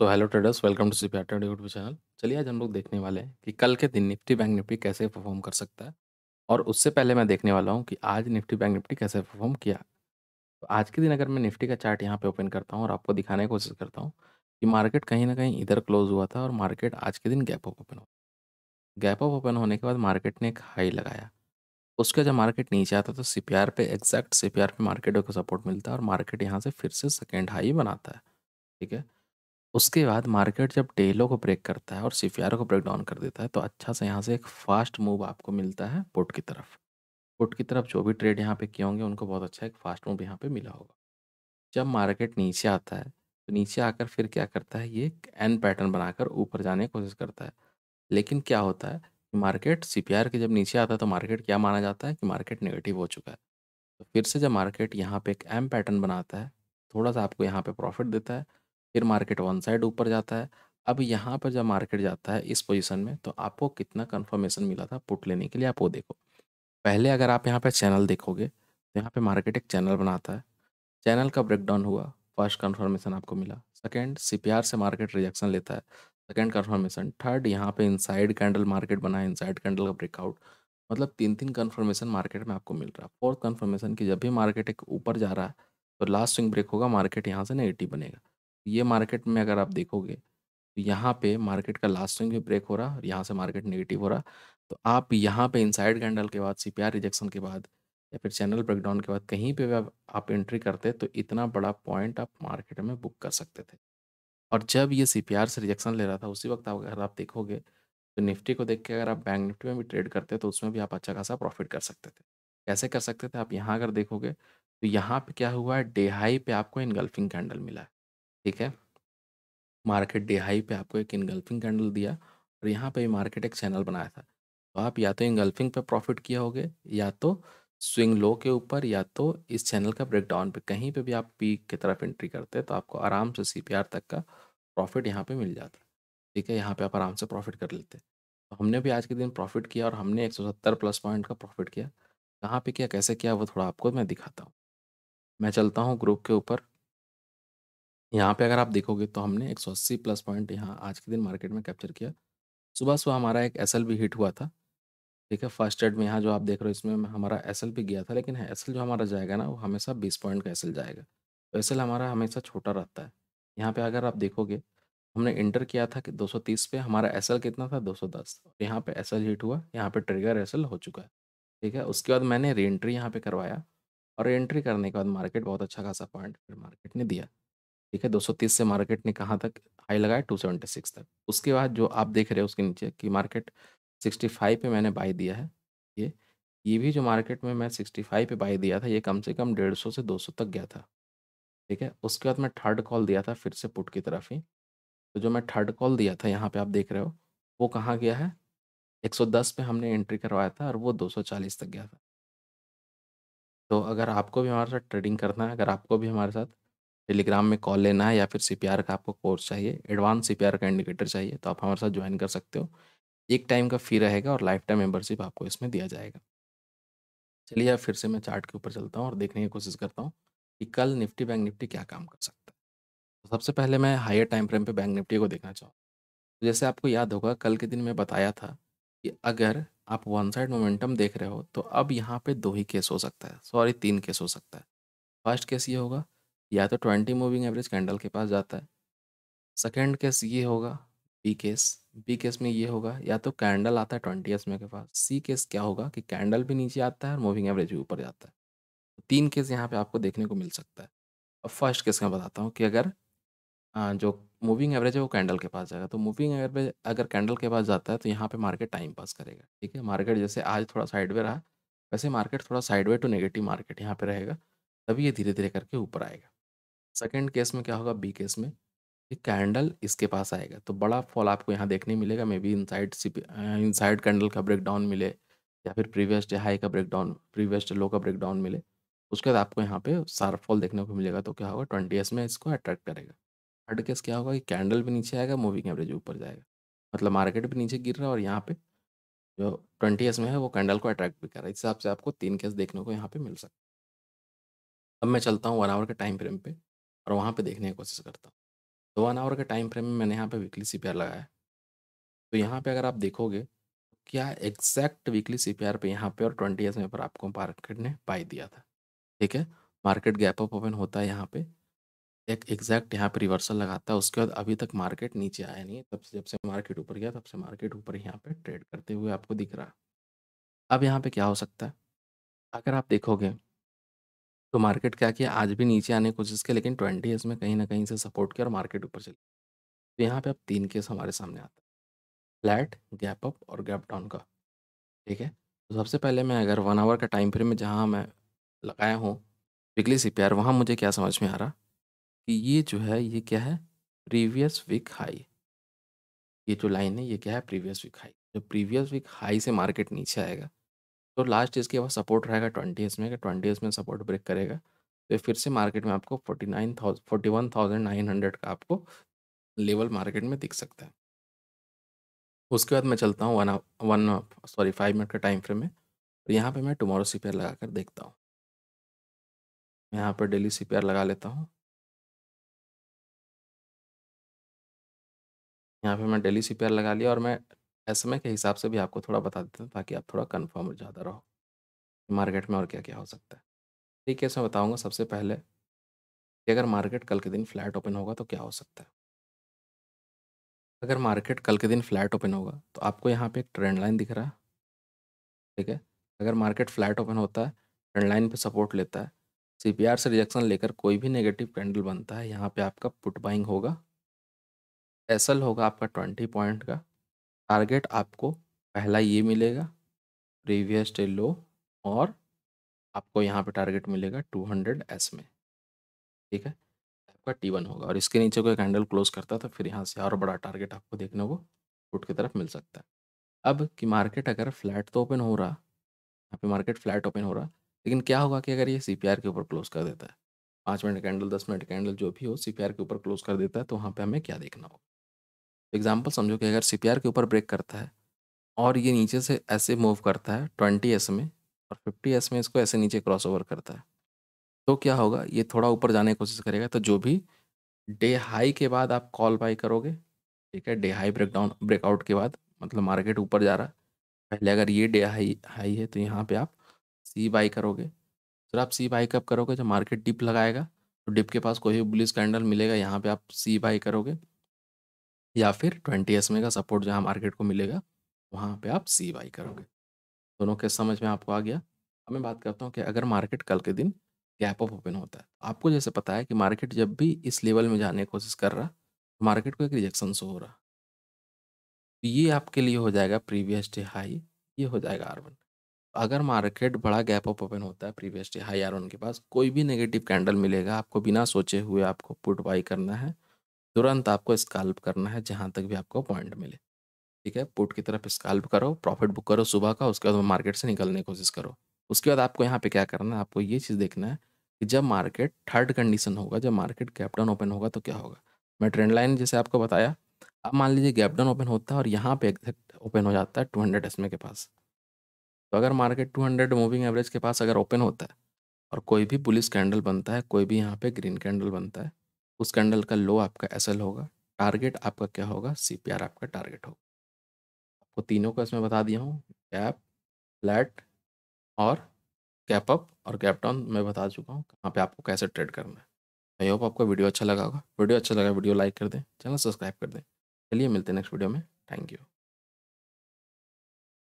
तो hello traders welcome to C P YouTube channel चलिए आज हम लोग देखने वाले हैं कि कल के दिन निफ्टी बैंक निफ्टी कैसे परफॉर्म कर सकता है और उससे पहले मैं देखने वाला हूँ कि आज निफ्टी बैंक निफ्टी कैसे परफॉर्म किया तो आज के दिन अगर मैं निफ्टी का चार्ट यहाँ पे ओपन करता हूँ और आपको दिखाने की कोशिश करता हूँ कि मार्केट कहीं ना कहीं इधर क्लोज हुआ था और मार्केट आज के दिन गैप ऑफ ओपन हुआ गैप ऑफ ओपन होने के बाद मार्केट ने एक हाई लगाया उसके जब मार्केट नीचे आता तो सी पी आर पे एग्जैक्ट सी पी आर पे मार्केट को सपोर्ट मिलता है और मार्केट यहाँ से फिर से सेकेंड हाई बनाता है ठीक है उसके बाद मार्केट जब टेलो को ब्रेक करता है और सी को ब्रेक डाउन कर देता है तो अच्छा से यहाँ से एक फास्ट मूव आपको मिलता है पुट की तरफ पुट की तरफ जो भी ट्रेड यहाँ पे किए होंगे उनको बहुत अच्छा एक फास्ट मूव यहाँ पे मिला होगा जब मार्केट नीचे आता है तो नीचे आकर फिर क्या करता है ये एन पैटर्न बनाकर ऊपर जाने की कोशिश करता है लेकिन क्या होता है मार्केट सी के जब नीचे आता है तो मार्केट क्या माना जाता है कि मार्केट नेगेटिव हो चुका है तो फिर से जब मार्केट यहाँ पर एक एम पैटर्न बनाता है थोड़ा सा आपको यहाँ पर प्रॉफिट देता है फिर मार्केट वन साइड ऊपर जाता है अब यहाँ पर जब मार्केट जाता है इस पोजीशन में तो आपको कितना कंफर्मेशन मिला था पुट लेने के लिए आप वो देखो पहले अगर आप यहाँ पर चैनल देखोगे तो यहाँ पर मार्केट एक चैनल बनाता है चैनल का ब्रेकडाउन हुआ फर्स्ट कन्फर्मेशन आपको मिला सेकेंड सी से मार्केट रिजेक्शन लेता है सेकेंड कन्फर्मेशन थर्ड यहाँ पे इनसाइड कैंडल मार्केट बना है इनसाइड कैंडल का ब्रेकआउट मतलब तीन तीन कन्फर्मेशन मार्केट में आपको मिल रहा है फोर्थ कन्फर्मेशन कि जब भी मार्केट एक ऊपर जा रहा है तो लास्ट स्विंग ब्रेक होगा मार्केट यहाँ से नेगेटिव बनेगा ये मार्केट में अगर आप देखोगे तो यहाँ पे मार्केट का लास्ट स्विंग भी ब्रेक हो रहा और यहाँ से मार्केट नेगेटिव हो रहा तो आप यहाँ पे इनसाइड कैंडल के बाद सीपीआर रिजेक्शन के बाद या फिर चैनल ब्रेकडाउन के बाद कहीं पे भी आप, आप एंट्री करते तो इतना बड़ा पॉइंट आप मार्केट में बुक कर सकते थे और जब ये सी से रिजेक्शन ले रहा था उसी वक्त आप अगर आप देखोगे तो निफ्टी को देख के अगर आप बैंक निफ्टी में भी ट्रेड करते तो उसमें भी आप अच्छा खासा प्रॉफिट कर सकते थे कैसे कर सकते थे आप यहाँ अगर देखोगे तो यहाँ पे क्या हुआ है डे हाई पे आपको इनगल्फिंग कैंडल मिला है ठीक है मार्केट डे हाई पे आपको एक इनगल्फिंग कैंडल दिया और यहाँ पे मार्केट एक चैनल बनाया था तो आप या तो इंगल्फिंग पे प्रॉफिट किया होगे या तो स्विंग लो के ऊपर या तो इस चैनल का ब्रेकडाउन पे कहीं पे भी आप पी की तरफ एंट्री करते हैं तो आपको आराम से सी तक का प्रॉफिट यहाँ पर मिल जाता है ठीक है यहाँ पर आप आराम से प्रॉफिट कर लेते तो हमने भी आज के दिन प्रॉफिट किया और हमने 170 प्लस पॉइंट का प्रॉफिट किया कहाँ पे किया कैसे किया वो थोड़ा आपको मैं दिखाता हूँ मैं चलता हूँ ग्रुप के ऊपर यहाँ पे अगर आप देखोगे तो हमने 180 प्लस पॉइंट यहाँ आज के दिन मार्केट में कैप्चर किया सुबह सुबह हमारा एक एस हिट हुआ था ठीक है फर्स्ट एड में यहाँ जो आप देख रहे हो इसमें हमारा एस भी गया था लेकिन एस जो हमारा जाएगा ना वो हमेशा बीस पॉइंट का एस जाएगा तो एस हमारा हमेशा छोटा रहता है यहाँ पे अगर आप देखोगे हमने इंटर किया था कि 230 पे हमारा एस कितना था 210 यहाँ पर एस हिट हुआ यहाँ पे ट्रिगर एस हो चुका है ठीक है उसके बाद मैंने री एंट्री यहाँ पर करवाया और एंट्री करने के बाद मार्केट बहुत अच्छा खासा पॉइंट फिर मार्केट ने दिया ठीक है 230 से मार्केट ने कहाँ तक हाई लगाया 276 तक उसके बाद जो आप देख रहे हो उसके नीचे कि मार्केट 65 पे मैंने बाई दिया है ये ये भी जो मार्केट में मैं 65 पे बाई दिया था ये कम से कम 150 से 200 तक गया था ठीक है उसके बाद मैं थर्ड कॉल दिया था फिर से पुट की तरफ ही तो जो मैं थर्ड कॉल दिया था यहाँ पर आप देख रहे हो वो कहाँ गया है एक पे हमने एंट्री करवाया था और वो दो तक गया था तो अगर आपको भी हमारे साथ ट्रेडिंग करना है अगर आपको भी हमारे साथ टेलीग्राम में कॉल लेना है या फिर सी का आपको कोर्स चाहिए एडवांस सी का इंडिकेटर चाहिए तो आप हमारे साथ ज्वाइन कर सकते हो एक टाइम का फ़ी रहेगा और लाइफ टाइम मेम्बरशिप आपको इसमें दिया जाएगा चलिए अब फिर से मैं चार्ट के ऊपर चलता हूँ और देखने की कोशिश करता हूँ कि कल निफ्टी बैंक निफ्टी क्या काम कर सकता है तो सबसे पहले मैं हायर टाइम फ्रेम पे बैंक निफ्टी को देखना चाहूँ तो जैसे आपको याद होगा कल के दिन मैं बताया था कि अगर आप वन साइड मोमेंटम देख रहे हो तो अब यहाँ पे दो ही केस हो सकता है सॉरी तीन केस हो सकता है फर्स्ट केस ये होगा या तो ट्वेंटी मूविंग एवरेज कैंडल के पास जाता है सेकेंड केस ये होगा बी केस बी केस में ये होगा या तो कैंडल आता है ट्वेंटी एस में के पास सी केस क्या होगा कि कैंडल भी नीचे आता है और मूविंग एवरेज भी ऊपर जाता है तो तीन केस यहाँ पे आपको देखने को मिल सकता है और फर्स्ट केस मैं बताता हूँ कि अगर जो मूविंग एवरेज है वो कैंडल के पास जाएगा तो मूविंग एवरेज अगर कैंडल के पास जाता है तो यहाँ पे मार्केट टाइम पास करेगा ठीक है मार्केट जैसे आज थोड़ा साइडवे रहा वैसे मार्केट थोड़ा साइडवे टू नेगेटिव मार्केट यहाँ पे रहेगा तभी ये धीरे धीरे करके ऊपर आएगा सेकेंड केस में क्या होगा बी केस में ये कैंडल इसके पास आएगा तो बड़ा फॉल आपको यहाँ देखने मिलेगा may be inside inside candle का ब्रेकडाउन मिले या फिर प्रीवियस डे हाई का ब्रेकडाउन प्रीवियस डे लो का ब्रेकडाउन मिले उसके बाद आपको यहाँ पे सारा फॉल देखने को मिलेगा तो क्या होगा ट्वेंटी एस में इसको अट्रैक्ट करेगा थर्ड केस क्या होगा कि कैंडल भी नीचे आएगा मूविंग एवरेज ऊपर जाएगा मतलब मार्केट भी नीचे गिर रहा है और यहाँ पे जो ट्वेंटी एस में है वो कैंडल को अट्रैक्ट भी कर रहा है इस हिसाब से आपको तीन केस देखने को यहाँ पे मिल सकता है अब मैं चलता हूँ वन आवर के टाइम फ्रेम पर और वहाँ पे देखने की कोशिश करता हूँ तो वन आवर के टाइम फ्रेम में मैंने यहाँ पे वीकली सी लगाया है तो यहाँ पे अगर आप देखोगे तो क्या एग्जैक्ट वीकली सी पी पे यहाँ पे और ट्वेंटी एस में पर आपको मार्केट ने बाई दिया था ठीक है मार्केट गैप अप ओपन होता है यहाँ पे एक एग्जैक्ट यहाँ पे रिवर्सल लगाता है उसके बाद अभी तक मार्केट नीचे आया नहीं तब से जब से मार्केट ऊपर गया तब से मार्केट ऊपर यहाँ पे ट्रेड करते हुए आपको दिख रहा अब यहाँ पे क्या हो सकता है अगर आप देखोगे तो मार्केट क्या किया आज भी नीचे आने की कोशिश की लेकिन ट्वेंटी में कहीं ना कहीं से सपोर्ट किया और मार्केट ऊपर चली तो यहाँ पे अब तीन केस हमारे सामने आता है फ्लैट गैप अप और गैप डाउन का ठीक है तो सबसे पहले मैं अगर वन आवर का टाइम फ्रेम में जहाँ मैं लगाया हूँ वीकली सी पी आर वहाँ मुझे क्या समझ में आ रहा कि ये जो है ये क्या है प्रीवियस वीक हाई ये जो लाइन है ये क्या है प्रीवियस वीक हाई जो प्रीवियस वीक हाई से मार्केट नीचे आएगा तो लास्ट इसके बाद सपोर्ट रहेगा ट्वेंटी इसमें कि ट्वेंटी इसमें सपोर्ट ब्रेक करेगा तो फिर से मार्केट में आपको forty nine thousand forty one thousand nine hundred का आपको लेवल मार्केट में दिख सकता है उसके बाद मैं चलता हूँ one one sorry five minute का टाइम फ्रेम में और यहाँ पे मैं टुमारो सी पी आर लगा कर देखता हूँ यहाँ पर डेली सी पी आर लगा लेता हूँ यहाँ पे मैं डेली सी पी आर लगा लिया और मैं समय के हिसाब से भी आपको थोड़ा बता देते हैं ताकि आप थोड़ा कन्फर्म ज़्यादा रहो। मार्केट में और क्या-क्या हो सकता है? ठीक है, इसमें बताऊँगा सबसे पहले कि अगर मार्केट कल के दिन फ्लैट ओपन होगा तो क्या हो सकता है? अगर मार्केट कल के दिन फ्लैट ओपन होगा, तो आपको यहाँ पे एक ट्रेंड लाइन दिख रहा है। ठीक है? अगर मार्केट फ्लैट ओपन होता है, ट्रेंड लाइन पे सपोर्ट लेता है, सीपीआर से रिएक्शन लेकर कोई भी नेगेटिव कैंडल बनता है, यहाँ पे आपका पुट बाइंग होगा। एसएल होगा आपका ट्वेंटी पॉइंट का। टारगेट आपको पहला ये मिलेगा प्रीवियस डे लो और आपको यहाँ पे टारगेट मिलेगा 200 एस में ठीक है आपका टी वन होगा और इसके नीचे कोई कैंडल क्लोज करता तो फिर यहाँ से और बड़ा टारगेट आपको देखने को फुट की तरफ मिल सकता है अब कि मार्केट अगर फ्लैट तो ओपन हो रहा यहाँ पे मार्केट फ्लैट ओपन हो रहा लेकिन क्या होगा कि अगर ये सी के ऊपर क्लोज कर देता है पाँच मिनट कैंडल दस मिनट कैंडल जो भी हो सी के ऊपर क्लोज कर देता है तो वहाँ पर हमें क्या देखना होगा एग्जाम्पल समझो कि अगर सी के ऊपर ब्रेक करता है और ये नीचे से ऐसे मूव करता है ट्वेंटी एस में और फिफ्टी एस में इसको ऐसे नीचे क्रॉस ओवर करता है तो क्या होगा ये थोड़ा ऊपर जाने की कोशिश करेगा तो जो भी डे हाई के बाद आप कॉल बाई करोगे ठीक है day high break down breakout के बाद मतलब मार्केट ऊपर जा रहा है पहले अगर ये डे हाई हाई है तो यहाँ पे आप सी बाई करोगे फिर तो आप सी बाई कब करोगे जब मार्केट डिप लगाएगा तो डिप के पास कोई भी बुलिस कैंडल मिलेगा यहाँ पे आप सी बाई करोगे या फिर ट्वेंटी एस में का सपोर्ट जहाँ मार्केट को मिलेगा वहाँ पे आप सी बाई करोगे दोनों के समझ में आपको आ गया अब मैं बात करता हूँ कि अगर मार्केट कल के दिन गैप ऑफ ओपन होता है आपको जैसे पता है कि मार्केट जब भी इस लेवल में जाने की कोशिश कर रहा मार्केट को एक रिजेक्शन शो हो रहा तो ये आपके लिए हो जाएगा प्रीवियस डे हाई ये हो जाएगा आर वन अगर मार्केट बड़ा गैप ऑफ ओपन होता है previous day high R one के पास कोई भी नेगेटिव कैंडल मिलेगा आपको बिना सोचे हुए आपको पुट बाई करना है तुरंत आपको स्काल्प करना है जहाँ तक भी आपको पॉइंट मिले ठीक है पुट की तरफ स्काल्प करो प्रॉफिट बुक करो सुबह का उसके बाद मार्केट से निकलने की कोशिश करो उसके बाद आपको यहाँ पे क्या करना है आपको ये चीज़ देखना है कि जब मार्केट थर्ड कंडीशन होगा जब मार्केट गैपडाउन ओपन होगा तो क्या होगा मैं ट्रेंड लाइन जैसे आपको बताया अब मान लीजिए गैप डाउन ओपन होता है और यहाँ पे एग्जैक्ट ओपन हो जाता है टू हंड्रेड एसमे के पास तो अगर market two hundred moving average के पास अगर ओपन होता है और कोई भी पुलिस कैंडल बनता है कोई भी यहाँ पे ग्रीन कैंडल बनता है उस कैंडल का लो आपका एस होगा टारगेट आपका क्या होगा सी आपका टारगेट होगा आपको तीनों का इसमें बता दिया हूँ कैप फ्लैट और कैप अप और कैप डाउन मैं बता चुका हूँ कहाँ पे आपको कैसे ट्रेड करना है आई होप आपको वीडियो अच्छा लगा होगा वीडियो अच्छा लगा वीडियो लाइक कर दें चैनल सब्सक्राइब कर दें चलिए मिलते हैं नेक्स्ट वीडियो में थैंक यू